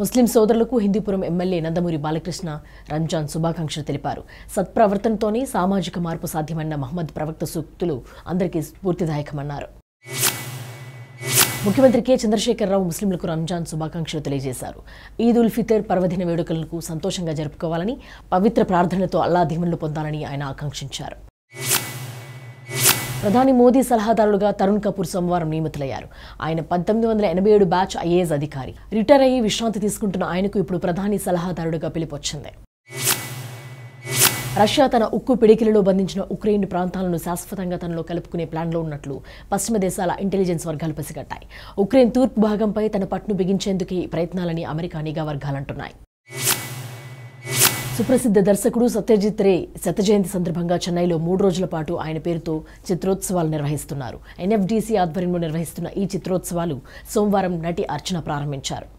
ముస్లిం సోదరులకు హిందూపురం ఎమ్మెల్యే నందమూరి బాలకృష్ణ రంజాన్ శుభాకాంక్షలు తెలిపారు సత్ప్రవర్తనతోనే సామాజిక మార్పు సాధ్యమన్న మహమ్మద్ ప్రవక్త సూక్తులు అందరికీ స్ఫూర్తిదాయకమన్నారు ముఖ్యమంత్రి కె చంద్రశేఖరరావు ముస్లింలకు రంజాన్ శుభాకాంక్షలు తెలియజేశారు ఈద్ ఉల్ ఫితర్ పర్వదిన వేడుకలకు సంతోషంగా జరుపుకోవాలని పవిత్ర ప్రార్థనలతో అల్లా దీవెనలు పొందాలని ఆయన ఆకాంక్షించారు ప్రధాని మోదీ సలహాదారుడుగా తరుణ్ కపూర్ సోమవారం నియమితులయ్యారు ఆయన పద్దెనిమిది వందల ఎనభై ఏడు బ్యాచ్ ఐఏఎస్ అధికారి రిటైర్ అయ్యి విశ్రాంతి తీసుకుంటున్న ఆయనకు ఇప్పుడు ప్రధాని సలహాదారుడుగా పిలుపొచ్చింది రష్యా తన ఉక్కు పిడికిలలో బంధించిన ఉక్రెయిన్ ప్రాంతాలను శాశ్వతంగా తనలో కలుపుకునే ప్లాన్లో ఉన్నట్లు పశ్చిమ దేశాల ఇంటెలిజెన్స్ వర్గాలు పసిగట్టాయి ఉక్రెయిన్ తూర్పు భాగంపై తన పట్టును బిగించేందుకే ఈ ప్రయత్నాలని అమెరికా నిఘా వర్గాలంటున్నాయి సుప్రసిద్ధ దర్శకుడు సత్యజిత్ రే జయంతి సందర్భంగా చెన్నైలో మూడు రోజుల పాటు ఆయన పేరుతో చిత్రోత్సవాలు నిర్వహిస్తున్నారు ఎన్ఎఫ్డిసి ఆధ్వర్యంలో నిర్వహిస్తున్న ఈ చిత్రోత్సవాలు సోమవారం నటి అర్చన ప్రారంభించారు